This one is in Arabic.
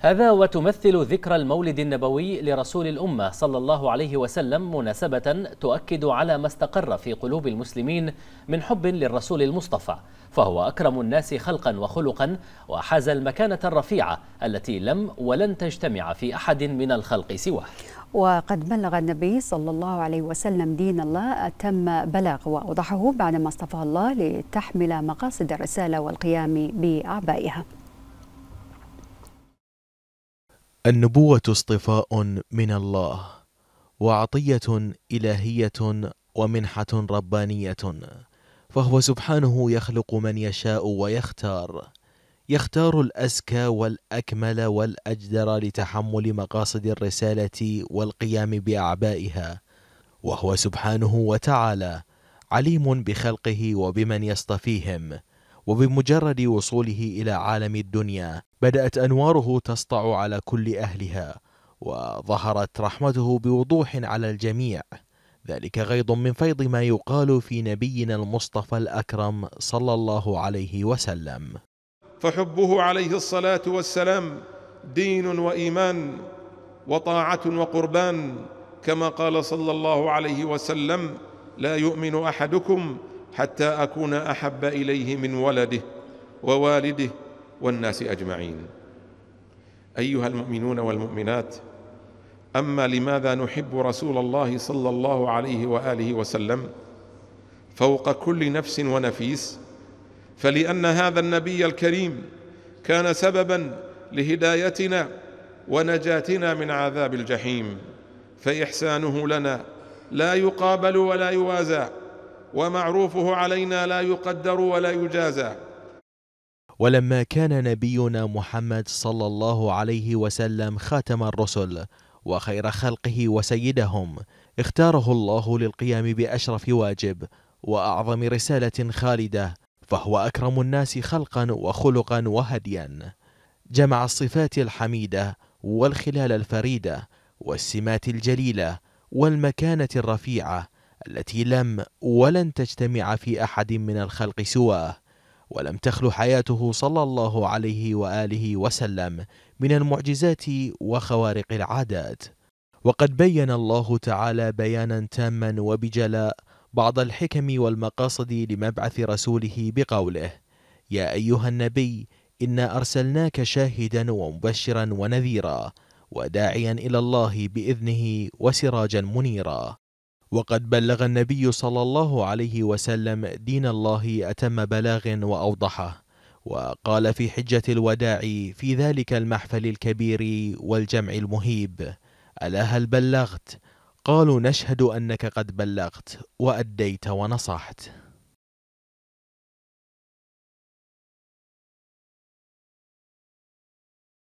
هذا وتمثل ذكرى المولد النبوي لرسول الأمة صلى الله عليه وسلم مناسبة تؤكد على ما استقر في قلوب المسلمين من حب للرسول المصطفى فهو أكرم الناس خلقا وخلقا وحاز المكانة الرفيعة التي لم ولن تجتمع في أحد من الخلق سواه وقد بلغ النبي صلى الله عليه وسلم دين الله تم بلاغ وأوضحه بعدما اصطفاه الله لتحمل مقاصد الرسالة والقيام بأعبائها النبوة اصطفاء من الله وعطية إلهية ومنحة ربانية فهو سبحانه يخلق من يشاء ويختار يختار الأزكى والأكمل والأجدر لتحمل مقاصد الرسالة والقيام بأعبائها وهو سبحانه وتعالى عليم بخلقه وبمن يصطفيهم وبمجرد وصوله إلى عالم الدنيا بدأت أنواره تسطع على كل أهلها وظهرت رحمته بوضوح على الجميع ذلك غيض من فيض ما يقال في نبينا المصطفى الأكرم صلى الله عليه وسلم فحبه عليه الصلاة والسلام دين وإيمان وطاعة وقربان كما قال صلى الله عليه وسلم لا يؤمن أحدكم حتى اكون احب اليه من ولده ووالده والناس اجمعين ايها المؤمنون والمؤمنات اما لماذا نحب رسول الله صلى الله عليه واله وسلم فوق كل نفس ونفيس فلان هذا النبي الكريم كان سببا لهدايتنا ونجاتنا من عذاب الجحيم فاحسانه لنا لا يقابل ولا يوازى ومعروفه علينا لا يقدر ولا يجازى ولما كان نبينا محمد صلى الله عليه وسلم خاتم الرسل وخير خلقه وسيدهم اختاره الله للقيام باشرف واجب واعظم رساله خالده فهو اكرم الناس خلقا وخلقا وهديا جمع الصفات الحميده والخلال الفريده والسمات الجليله والمكانه الرفيعه التي لم ولن تجتمع في احد من الخلق سواه ولم تخل حياته صلى الله عليه واله وسلم من المعجزات وخوارق العادات وقد بين الله تعالى بيانا تاما وبجلاء بعض الحكم والمقاصد لمبعث رسوله بقوله يا ايها النبي انا ارسلناك شاهدا ومبشرا ونذيرا وداعيا الى الله باذنه وسراجا منيرا وقد بلغ النبي صلى الله عليه وسلم دين الله أتم بلاغ وأوضحه وقال في حجة الوداع في ذلك المحفل الكبير والجمع المهيب ألا هل بلغت؟ قالوا نشهد أنك قد بلغت وأديت ونصحت